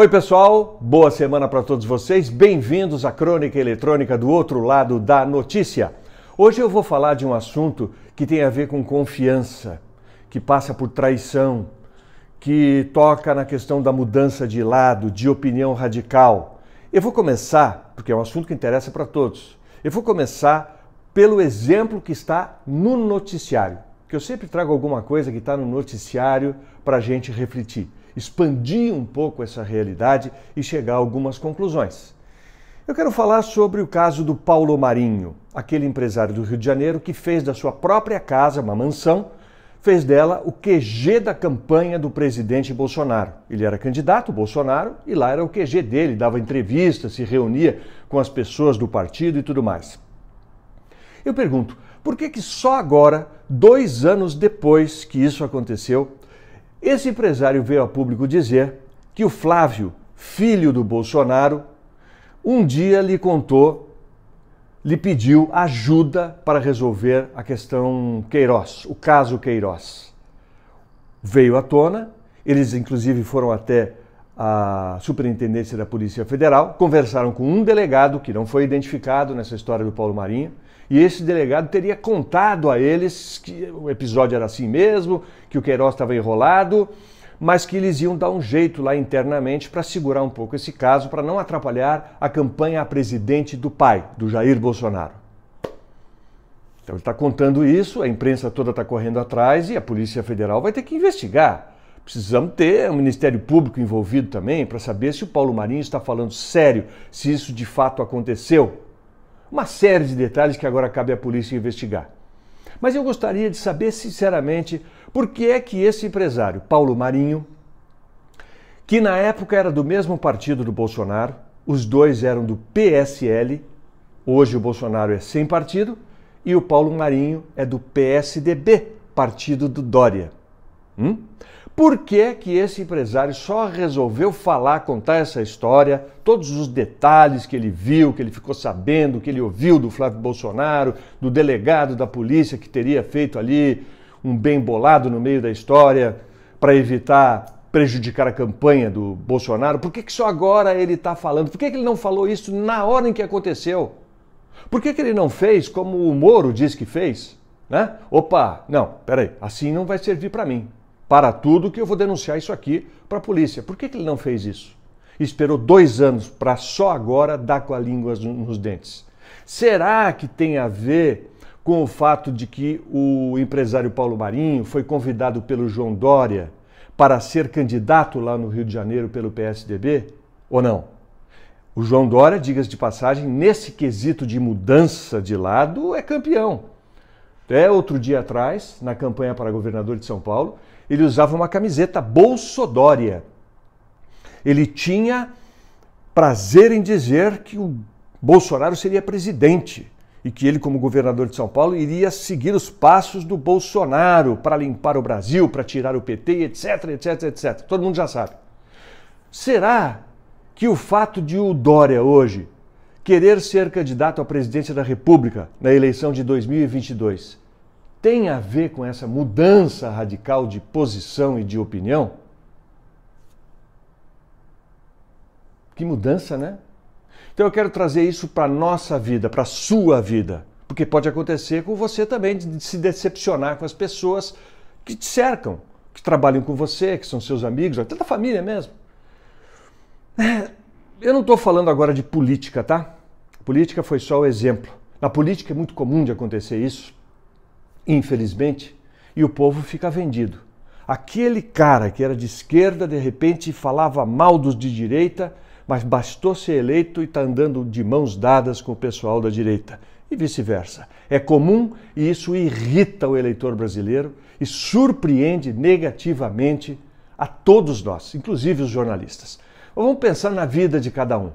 Oi, pessoal, boa semana para todos vocês. Bem-vindos à Crônica Eletrônica do Outro Lado da Notícia. Hoje eu vou falar de um assunto que tem a ver com confiança, que passa por traição, que toca na questão da mudança de lado, de opinião radical. Eu vou começar, porque é um assunto que interessa para todos, eu vou começar pelo exemplo que está no noticiário, que eu sempre trago alguma coisa que está no noticiário para a gente refletir expandir um pouco essa realidade e chegar a algumas conclusões. Eu quero falar sobre o caso do Paulo Marinho, aquele empresário do Rio de Janeiro que fez da sua própria casa, uma mansão, fez dela o QG da campanha do presidente Bolsonaro. Ele era candidato Bolsonaro e lá era o QG dele, dava entrevistas, se reunia com as pessoas do partido e tudo mais. Eu pergunto, por que, que só agora, dois anos depois que isso aconteceu, esse empresário veio a público dizer que o Flávio, filho do Bolsonaro, um dia lhe contou, lhe pediu ajuda para resolver a questão Queiroz, o caso Queiroz. Veio à tona, eles inclusive foram até a superintendência da Polícia Federal, conversaram com um delegado que não foi identificado nessa história do Paulo Marinho e esse delegado teria contado a eles que o episódio era assim mesmo, que o Queiroz estava enrolado, mas que eles iam dar um jeito lá internamente para segurar um pouco esse caso, para não atrapalhar a campanha a presidente do pai, do Jair Bolsonaro. Então ele está contando isso, a imprensa toda está correndo atrás e a Polícia Federal vai ter que investigar. Precisamos ter o um Ministério Público envolvido também para saber se o Paulo Marinho está falando sério, se isso de fato aconteceu. Uma série de detalhes que agora cabe à polícia investigar. Mas eu gostaria de saber sinceramente por que é que esse empresário, Paulo Marinho, que na época era do mesmo partido do Bolsonaro, os dois eram do PSL, hoje o Bolsonaro é sem partido, e o Paulo Marinho é do PSDB, partido do Dória. Hum? Por que, que esse empresário só resolveu falar, contar essa história, todos os detalhes que ele viu, que ele ficou sabendo, que ele ouviu do Flávio Bolsonaro, do delegado da polícia que teria feito ali um bem bolado no meio da história para evitar prejudicar a campanha do Bolsonaro? Por que, que só agora ele está falando? Por que, que ele não falou isso na hora em que aconteceu? Por que, que ele não fez como o Moro diz que fez? Né? Opa, não, peraí, assim não vai servir para mim para tudo que eu vou denunciar isso aqui para a polícia. Por que, que ele não fez isso? Esperou dois anos para só agora dar com a língua nos dentes. Será que tem a ver com o fato de que o empresário Paulo Marinho foi convidado pelo João Dória para ser candidato lá no Rio de Janeiro pelo PSDB? Ou não? O João Dória, diga-se de passagem, nesse quesito de mudança de lado, é campeão. Até outro dia atrás, na campanha para governador de São Paulo, ele usava uma camiseta bolsodória. Ele tinha prazer em dizer que o Bolsonaro seria presidente e que ele, como governador de São Paulo, iria seguir os passos do Bolsonaro para limpar o Brasil, para tirar o PT, etc, etc, etc. Todo mundo já sabe. Será que o fato de o Dória hoje querer ser candidato à presidência da República na eleição de 2022 tem a ver com essa mudança radical de posição e de opinião? Que mudança, né? Então eu quero trazer isso para nossa vida, para sua vida, porque pode acontecer com você também de se decepcionar com as pessoas que te cercam, que trabalham com você, que são seus amigos, até da família mesmo. É, eu não estou falando agora de política, tá? Política foi só o exemplo. Na política é muito comum de acontecer isso, infelizmente, e o povo fica vendido. Aquele cara que era de esquerda, de repente falava mal dos de direita, mas bastou ser eleito e está andando de mãos dadas com o pessoal da direita. E vice-versa. É comum e isso irrita o eleitor brasileiro e surpreende negativamente a todos nós, inclusive os jornalistas. Vamos pensar na vida de cada um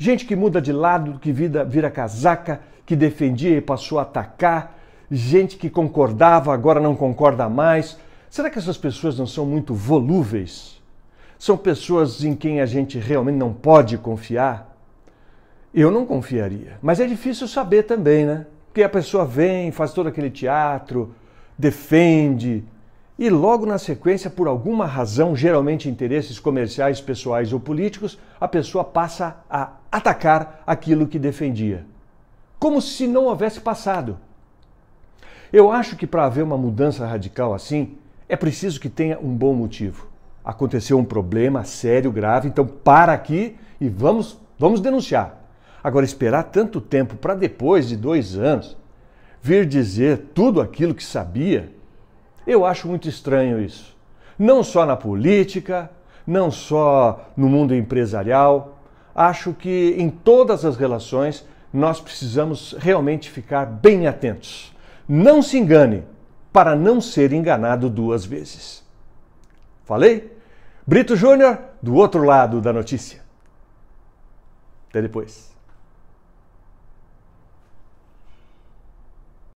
gente que muda de lado, que vira, vira casaca, que defendia e passou a atacar, gente que concordava, agora não concorda mais. Será que essas pessoas não são muito volúveis? São pessoas em quem a gente realmente não pode confiar? Eu não confiaria. Mas é difícil saber também, né? Porque a pessoa vem, faz todo aquele teatro, defende, e logo na sequência, por alguma razão, geralmente interesses comerciais, pessoais ou políticos, a pessoa passa a atacar aquilo que defendia. Como se não houvesse passado. Eu acho que para haver uma mudança radical assim, é preciso que tenha um bom motivo. Aconteceu um problema sério, grave, então para aqui e vamos, vamos denunciar. Agora, esperar tanto tempo para depois de dois anos vir dizer tudo aquilo que sabia eu acho muito estranho isso. Não só na política, não só no mundo empresarial. Acho que em todas as relações nós precisamos realmente ficar bem atentos. Não se engane para não ser enganado duas vezes. Falei? Brito Júnior, do outro lado da notícia. Até depois.